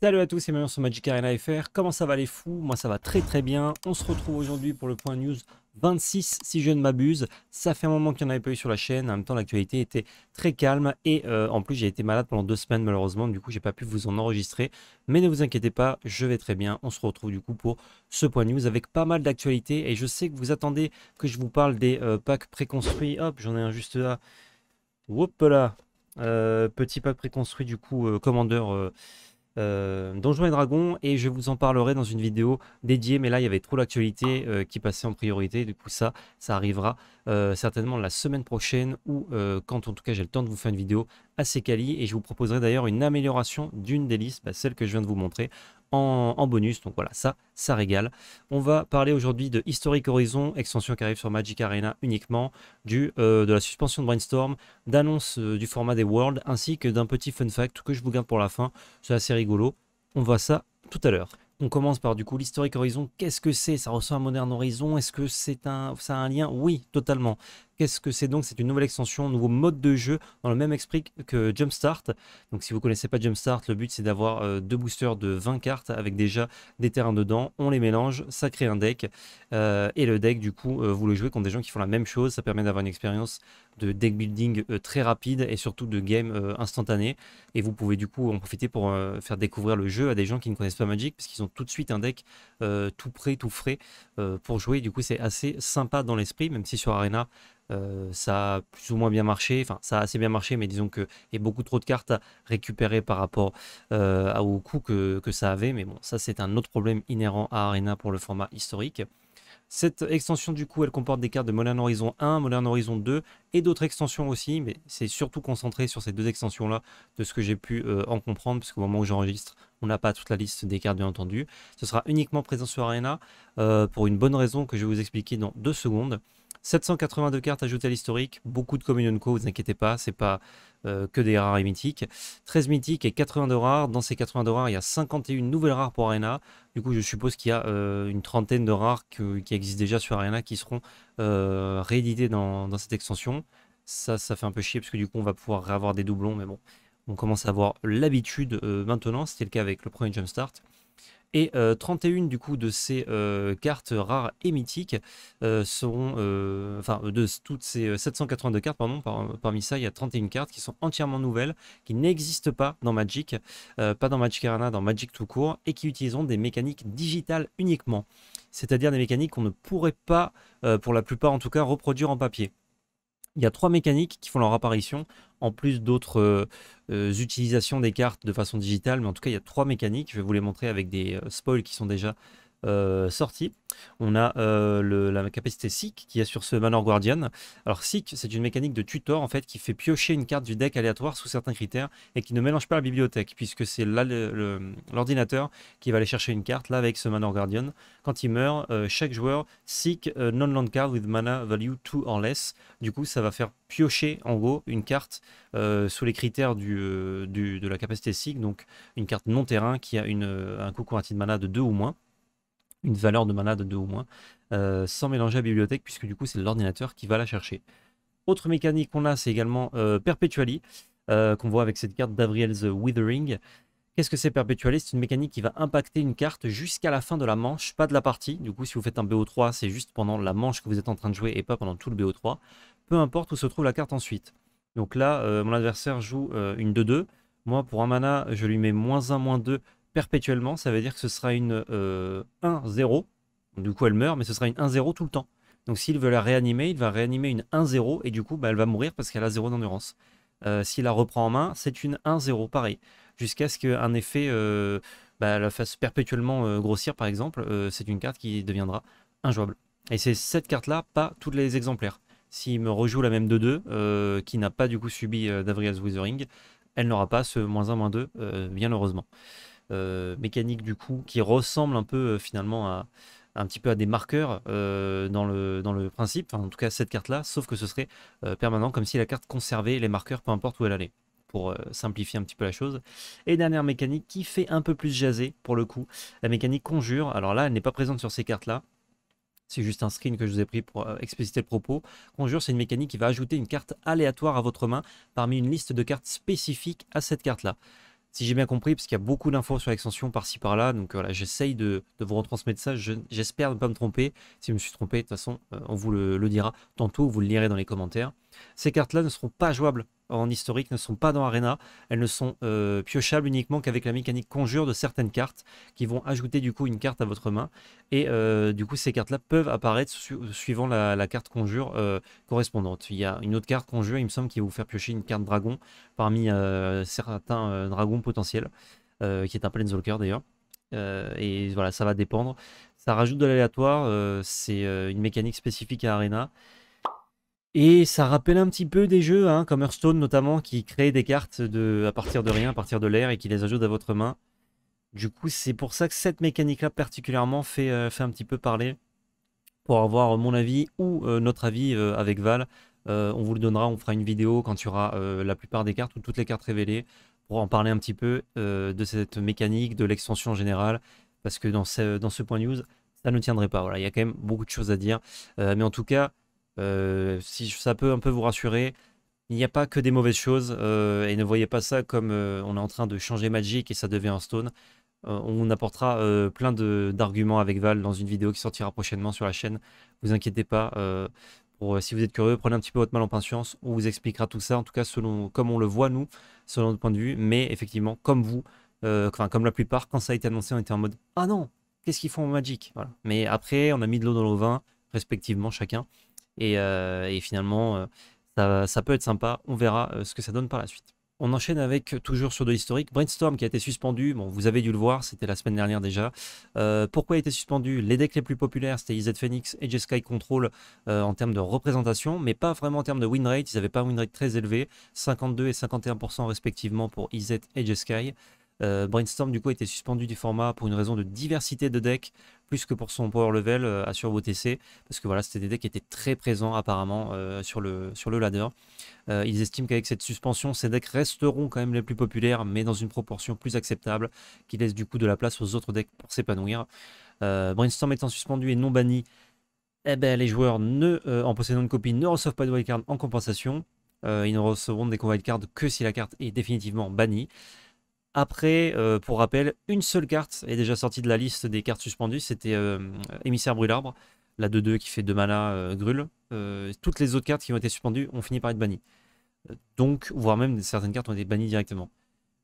Salut à tous c'est bienvenue sur Magic Arena FR. Comment ça va les fous Moi ça va très très bien. On se retrouve aujourd'hui pour le point news 26 si je ne m'abuse. Ça fait un moment qu'il n'y en avait pas eu sur la chaîne. En même temps l'actualité était très calme et euh, en plus j'ai été malade pendant deux semaines malheureusement. Du coup j'ai pas pu vous en enregistrer. Mais ne vous inquiétez pas, je vais très bien. On se retrouve du coup pour ce point news avec pas mal d'actualités. Et je sais que vous attendez que je vous parle des euh, packs préconstruits. Hop, j'en ai un juste là. Hop là euh, Petit pack préconstruit du coup commandeur euh, Donjons et Dragons et je vous en parlerai dans une vidéo dédiée mais là il y avait trop l'actualité euh, qui passait en priorité du coup ça ça arrivera euh, certainement la semaine prochaine ou euh, quand en tout cas j'ai le temps de vous faire une vidéo assez quali et je vous proposerai d'ailleurs une amélioration d'une des listes bah, celle que je viens de vous montrer en, bonus. Donc voilà, ça, ça régale. On va parler aujourd'hui de Historic Horizon, extension qui arrive sur Magic Arena uniquement, du, euh, de la suspension de Brainstorm, d'annonce euh, du format des Worlds, ainsi que d'un petit fun fact que je vous garde pour la fin. C'est assez rigolo. On voit ça tout à l'heure. On commence par du coup l'historique Horizon. Qu'est-ce que c'est Ça ressemble à Modern Horizon Est-ce que c'est un, ça a un lien Oui, totalement. Qu'est-ce que c'est donc C'est une nouvelle extension, un nouveau mode de jeu dans le même esprit que Jumpstart. Donc si vous connaissez pas Jumpstart, le but c'est d'avoir euh, deux boosters de 20 cartes avec déjà des terrains dedans. On les mélange, ça crée un deck. Euh, et le deck, du coup, euh, vous le jouez contre des gens qui font la même chose. Ça permet d'avoir une expérience de deck building très rapide et surtout de game instantané. Et vous pouvez du coup en profiter pour faire découvrir le jeu à des gens qui ne connaissent pas Magic parce qu'ils ont tout de suite un deck tout prêt, tout frais pour jouer. Du coup, c'est assez sympa dans l'esprit, même si sur Arena, euh, ça a plus ou moins bien marché, enfin ça a assez bien marché, mais disons que il y a beaucoup trop de cartes à récupérer par rapport euh, au coût que, ça avait, mais bon, ça c'est un autre problème inhérent à Arena pour le format historique. Cette extension du coup elle comporte des cartes de Modern Horizon 1, Modern Horizon 2 et d'autres extensions aussi, mais c'est surtout concentré sur ces deux extensions là de ce que j'ai pu euh, en comprendre, parce qu'au moment où j'enregistre, on n'a pas toute la liste des cartes bien entendu. Ce sera uniquement présent sur Arena pour une bonne raison que je vais vous expliquer dans deux secondes. 782 cartes ajoutées à l'historique, beaucoup de communion co, vous inquiétez pas, c'est pas euh, que des rares et mythiques. 13 mythiques et 82 rares, dans ces 82 rares, il y a 51 nouvelles rares pour Arena. Du coup, je suppose qu'il y a euh, une trentaine de rares qui existent déjà sur Arena qui seront euh, rééditées dans, cette extension. Ça, ça fait un peu chier parce que du coup, on va pouvoir réavoir des doublons, mais bon, on commence à avoir l'habitude maintenant, c'était le cas avec le premier Jumpstart. Et 31 euh, du coup de ces euh, cartes rares et mythiques euh, seront, enfin de toutes ces 782 cartes, pardon, parmi ça il y a 31 cartes qui sont entièrement nouvelles, qui n'existent pas dans Magic, pas dans Magic Arena, dans Magic tout court, et qui utiliseront des mécaniques digitales uniquement, c'est-à-dire des mécaniques qu'on ne pourrait pas, pour la plupart en tout cas, reproduire en papier il y a trois mécaniques qui font leur apparition, en plus d'autres euh, euh, utilisations des cartes de façon digitale, mais en tout cas, il y a trois mécaniques. Je vais vous les montrer avec des euh, spoils qui sont déjà euh, Sortie. On a euh, la capacité Seek qui est sur ce Manor Guardian. Alors Seek, c'est une mécanique de tutor en fait qui fait piocher une carte du deck aléatoire sous certains critères et qui ne mélange pas la bibliothèque puisque c'est l'ordinateur qui va aller chercher une carte là avec ce Manor Guardian. Quand il meurt, euh, chaque joueur Seek non-land card with mana value 2 or less. Du coup, ça va faire piocher en gros une carte sous les critères du, de la capacité Seek, donc une carte non-terrain qui a un coût de mana de 2 ou moins une valeur de mana de 2 au moins, euh, sans mélanger la bibliothèque, puisque du coup c'est l'ordinateur qui va la chercher. Autre mécanique qu'on a, c'est également euh, euh qu'on voit avec cette carte d'Avriel's Withering. Qu'est-ce que c'est Perpetually C'est une mécanique qui va impacter une carte jusqu'à la fin de la manche, pas de la partie. Du coup, si vous faites un BO3, c'est juste pendant la manche que vous êtes en train de jouer et pas pendant tout le BO3. Peu importe où se trouve la carte ensuite. Donc là, euh, mon adversaire joue une 2-2. Moi, pour un mana, je lui mets moins 1, moins 2 perpétuellement, ça veut dire que ce sera une 1-0. Euh, du coup, elle meurt, mais ce sera une 1-0 tout le temps. Donc s'il veut la réanimer, il va réanimer une 1-0 et du coup, bah, elle va mourir parce qu'elle a 0 d'endurance. Euh, s'il la reprend en main, c'est une 1-0, pareil. Jusqu'à ce qu'un effet euh, bah, la fasse perpétuellement grossir, par exemple, c'est une carte qui deviendra injouable. Et c'est cette carte-là, pas tous les exemplaires. S'il me rejoue la même 2-2, qui n'a pas du coup subi d'Avriel's Withering, elle n'aura pas ce moins 1, 2, bien heureusement. Euh, mécanique du coup qui ressemble un peu euh, finalement à un petit peu à des marqueurs euh, dans, le, dans le principe, en tout cas cette carte-là, sauf que ce serait permanent, comme si la carte conservait les marqueurs, peu importe où elle allait, pour simplifier un petit peu la chose. Et dernière mécanique qui fait un peu plus jaser, pour le coup, la mécanique conjure, alors là, elle n'est pas présente sur ces cartes-là, c'est juste un screen que je vous ai pris pour expliciter le propos. Conjure, c'est une mécanique qui va ajouter une carte aléatoire à votre main parmi une liste de cartes spécifiques à cette carte-là si j'ai bien compris, parce qu'il y a beaucoup d'infos sur l'extension par-ci par-là. Donc voilà, j'essaye de, vous retransmettre ça. J'espère ne pas me tromper. Si je me suis trompé, de toute façon, euh, on vous le dira tantôt, vous le lirez dans les commentaires. Ces cartes-là ne seront pas jouables en historique, ne sont pas dans Arena. Elles ne sont euh, piochables uniquement qu'avec la mécanique conjure de certaines cartes qui vont ajouter du coup une carte à votre main. Et euh, du coup, ces cartes-là peuvent apparaître suivant la, carte conjure euh, correspondante. Il y a une autre carte conjure, il me semble, qui va vous faire piocher une carte dragon parmi certains dragons potentiels, qui est un Planeswalker d'ailleurs. et voilà, ça va dépendre. Ça rajoute de l'aléatoire, c'est une mécanique spécifique à Arena. Et ça rappelle un petit peu des jeux, hein, comme Hearthstone notamment, qui créent des cartes de, à partir de rien, à partir de l'air, et qui les ajoute à votre main. Du coup, c'est pour ça que cette mécanique-là particulièrement fait, euh, fait un petit peu parler. Pour avoir mon avis ou euh, notre avis euh, avec Val, on vous le donnera, on fera une vidéo quand il y aura la plupart des cartes ou toutes les cartes révélées pour en parler un petit peu de cette mécanique, de l'extension générale, parce que dans ce, dans ce point news, ça ne tiendrait pas. Voilà, il y a quand même beaucoup de choses à dire. mais en tout cas, euh, si ça peut un peu vous rassurer, il n'y a pas que des mauvaises choses euh, et ne voyez pas ça comme euh, on est en train de changer Magic et ça devient un stone. on apportera plein d'arguments avec Val dans une vidéo qui sortira prochainement sur la chaîne. Vous inquiétez pas. Pour, si vous êtes curieux, prenez un petit peu votre mal en patience. On vous expliquera tout ça, en tout cas selon comme on le voit nous, selon notre point de vue. Mais effectivement, comme vous, enfin comme la plupart, quand ça a été annoncé, on était en mode ah non, qu'est-ce qu'ils font en Magic Mais après, on a mis de l'eau dans le vin, respectivement chacun. Euh, et, finalement, euh, ça, peut être sympa. On verra euh, ce que ça donne par la suite. On enchaîne avec, toujours sur de l'historique, Brainstorm qui a été suspendu. Bon, vous avez dû le voir, c'était la semaine dernière déjà. pourquoi il été suspendu Les decks les plus populaires, c'était IZ Phoenix et j Control en termes de représentation, mais pas vraiment en termes de win rate. Ils n'avaient pas un win rate très élevé, 52 et 51% respectivement pour IZ et j euh, Brainstorm du coup était suspendu du format pour une raison de diversité de decks plus que pour son power level euh, à assure TC parce que voilà c'était des decks qui étaient très présents apparemment euh, sur, le, sur le ladder. ils estiment qu'avec cette suspension ces decks resteront quand même les plus populaires mais dans une proportion plus acceptable qui laisse du coup de la place aux autres decks pour s'épanouir. Brainstorm étant suspendu et non banni, eh ben, les joueurs ne, en possédant une copie ne reçoivent pas de wildcard en compensation. ils ne recevront des wildcards que si la carte est définitivement bannie. Après, euh, pour rappel, une seule carte est déjà sortie de la liste des cartes suspendues, c'était euh, Émissaire Brûle-Arbre, la 2-2 qui fait 2 mana euh, euh, toutes les autres cartes qui ont été suspendues ont fini par être bannies. Donc, voire même certaines cartes ont été bannies directement.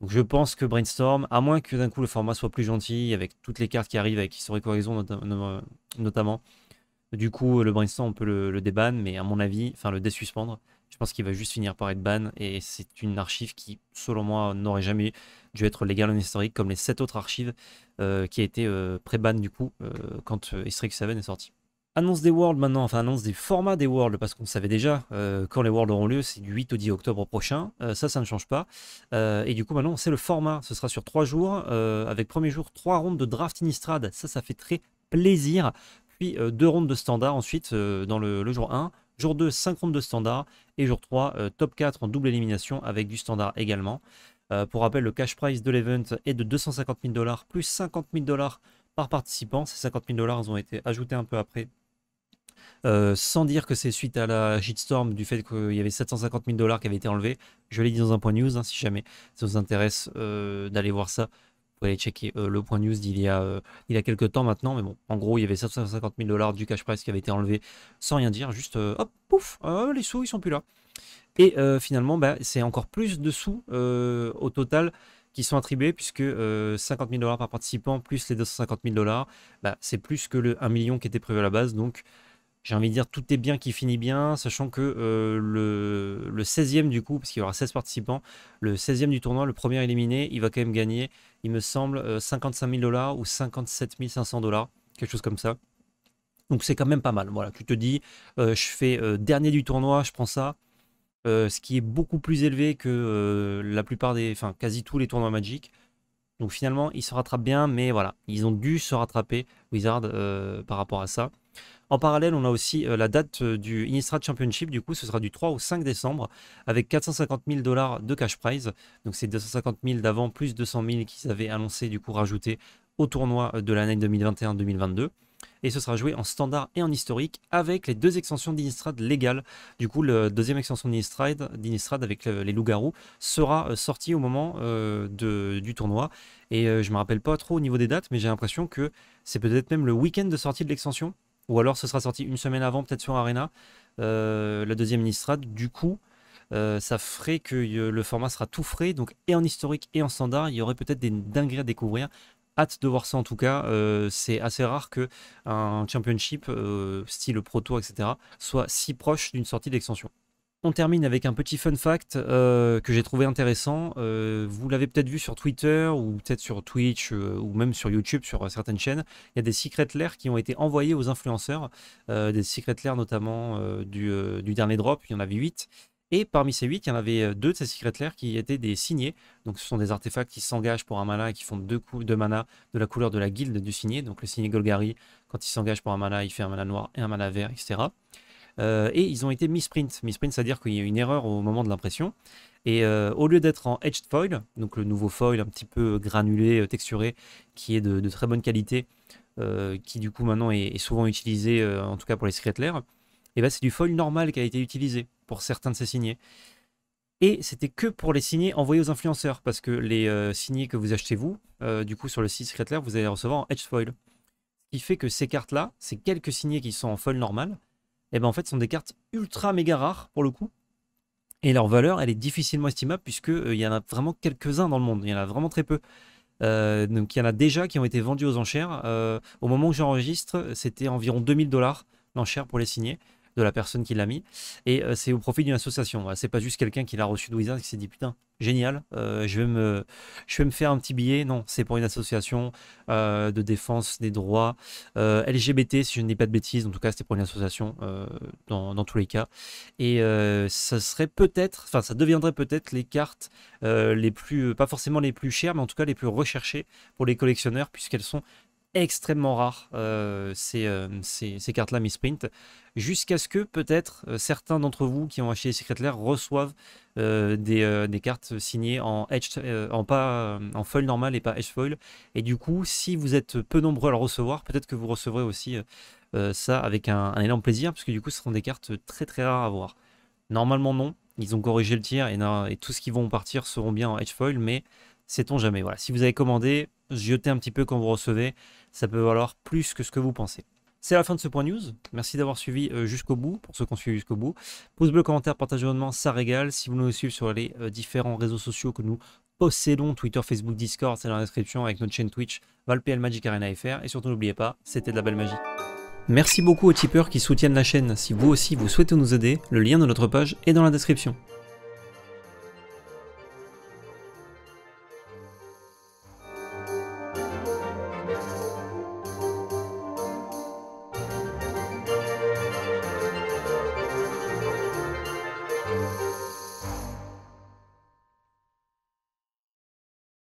Donc je pense que Brainstorm, à moins que d'un coup le format soit plus gentil, avec toutes les cartes qui arrivent, avec Historic Horizon notamment, du coup le Brainstorm on peut le, le mais à mon avis, enfin le désuspendre je pense qu'il va juste finir par être ban et c'est une archive qui, selon moi, n'aurait jamais dû être légale en historique comme les sept autres archives euh, qui a été euh, pré-ban du coup euh, quand Estrix 7 est sorti. Annonce des Worlds maintenant, enfin annonce des formats des Worlds, parce qu'on savait déjà quand les Worlds auront lieu, c'est du 8 au 10 octobre prochain, ça, ça ne change pas. et du coup, maintenant, c'est le format, ce sera sur 3 jours, avec premier jour 3 rondes de draft Innistrad, ça, ça fait très plaisir, puis 2 rondes de standard ensuite dans le, le jour 1, jour 2, 5 rondes de standard, et jour 3, euh, top 4 en double élimination avec du standard également. Euh, pour rappel, le cash prize de l'event est de 250 000 dollars plus 50 000 dollars par participant. Ces 50 000 dollars ont été ajoutés un peu après euh, sans dire que c'est suite à la JITstorm du fait qu'il y avait 750 000 dollars qui avaient été enlevés. Je l'ai dit dans un point news, hein, si jamais ça vous intéresse d'aller voir ça. Vous pouvez aller checker euh, le point news d'il y, a, euh, y a quelques temps maintenant. Mais bon, en gros, il y avait 750 000 dollars du cash press qui avait été enlevé sans rien dire. Juste, euh, hop, pouf, les sous, ils sont plus là. Et finalement, bah, c'est encore plus de sous au total qui sont attribués, puisque 50 000 dollars par participant, plus les 250 000 dollars, bah, c'est plus que le 1 million qui était prévu à la base. Donc, j'ai envie de dire tout est bien qui finit bien, sachant que euh, le, 16e du coup, parce qu'il y aura 16 participants, le 16e du tournoi, le premier éliminé, il va quand même gagner, il me semble, 55 euh, 000 dollars ou 57 500 dollars, quelque chose comme ça. Donc c'est quand même pas mal. Voilà, tu te dis, euh, je fais dernier du tournoi, je prends ça. ce qui est beaucoup plus élevé que la plupart des, enfin quasi tous les tournois Magic. Donc finalement, ils se rattrapent bien, mais voilà, ils ont dû se rattraper, Wizard, par rapport à ça. En parallèle, on a aussi euh, la date euh, du Innistrad Championship. Du coup, ce sera du 3 au 5 décembre avec 450 000 dollars de cash prize. Donc, c'est 250 000 d'avant plus 200 000 qu'ils avaient annoncé, du coup, rajouté au tournoi euh, de l'année 2021-2022 et ce sera joué en standard et en historique avec les deux extensions d'Innistrad légales. Du coup, la deuxième extension d'Innistrad avec les loups-garous sera sortie au moment du tournoi. Et je ne me rappelle pas trop au niveau des dates, mais j'ai l'impression que c'est peut-être même le week-end de sortie de l'extension. Ou alors ce sera sorti une semaine avant, peut-être sur Arena, euh, la deuxième Nistrad. Du coup, euh, ça ferait que euh, le format sera tout frais, donc et en historique et en standard, il y aurait peut-être des dingueries à découvrir. Hâte de voir ça en tout cas, c'est assez rare que un championship style proto, etc., soit si proche d'une sortie d'extension. On termine avec un petit fun fact euh, que j'ai trouvé intéressant. Euh, vous l'avez peut-être vu sur Twitter ou peut-être sur Twitch euh, ou même sur YouTube, sur certaines chaînes. Il y a des secrets lair qui ont été envoyés aux influenceurs, des secrets lair notamment du, dernier drop. Il y en avait 8. Et parmi ces 8, il y en avait deux de ces secrets lair qui étaient des signés. Donc ce sont des artefacts qui s'engagent pour un mana et qui font deux coups de mana de la couleur de la guilde du signé. Donc le signé Golgari, quand il s'engage pour un mana, il fait un mana noir et un mana vert, etc. Euh, et ils ont été misprint. Misprint, c'est-à-dire qu'il y a une erreur au moment de l'impression. Et euh, au lieu d'être en edged foil, donc le nouveau foil un petit peu euh, granulé, texturé, qui est de, très bonne qualité, qui du coup maintenant est, souvent utilisé, en tout cas pour les secrets et eh ben c'est du foil normal qui a été utilisé pour certains de ces signés. Et c'était que pour les signés envoyés aux influenceurs, parce que les signés que vous achetez vous, du coup sur le site Secret vous allez les recevoir en edged foil. Ce qui fait que ces cartes-là, ces quelques signés qui sont en foil normal, et eh ben en fait, sont des cartes ultra méga rares pour le coup. Et leur valeur, elle est difficilement estimable puisqu'il euh, il y en a vraiment quelques-uns dans le monde. Il y en a vraiment très peu. Euh, donc il y en a déjà qui ont été vendus aux enchères. Euh, au moment où j'enregistre, c'était environ 2000 dollars l'enchère pour les signer de la personne qui l'a mis. Et euh, c'est au profit d'une association. C'est pas juste quelqu'un qui l'a reçu de Wizard qui s'est dit putain, génial, euh, je, vais me, je vais me faire un petit billet. Non, c'est pour une association euh, de défense des droits LGBT, si je ne dis pas de bêtises. En tout cas, c'était pour une association dans, dans, tous les cas. Et ça serait peut-être, enfin, ça deviendrait peut-être les cartes les plus, pas forcément les plus chères, mais en tout cas les plus recherchées pour les collectionneurs, puisqu'elles sont extrêmement rare euh, euh, ces, cartes-là misprint sprint jusqu'à ce que peut-être euh, certains d'entre vous qui ont acheté Secret Lair reçoivent des, cartes signées en edge, en pas en foil normal et pas edge foil. Et du coup, si vous êtes peu nombreux à le recevoir, peut-être que vous recevrez aussi ça avec un, élan énorme plaisir, parce que du coup, ce seront des cartes très très rares à voir. Normalement non, ils ont corrigé le tir et, et tout ce qui vont partir seront bien en edge foil, mais sait-on jamais. Voilà, si vous avez commandé, jetez un petit peu quand vous recevez ça peut valoir plus que ce que vous pensez. C'est la fin de ce point news. Merci d'avoir suivi euh, jusqu'au bout, pour ceux qui ont suivi jusqu'au bout. Pouce bleu, commentaire, partage, abonnement, ça régale. Si vous nous suivez sur les euh, différents réseaux sociaux que nous possédons, Twitter, Facebook, Discord, c'est dans la description avec notre chaîne Twitch, ValPL Magic Arena FR. Et surtout, n'oubliez pas, c'était de la belle magie. Merci beaucoup aux tipeurs qui soutiennent la chaîne. Si vous aussi vous souhaitez nous aider, le lien de notre page est dans la description.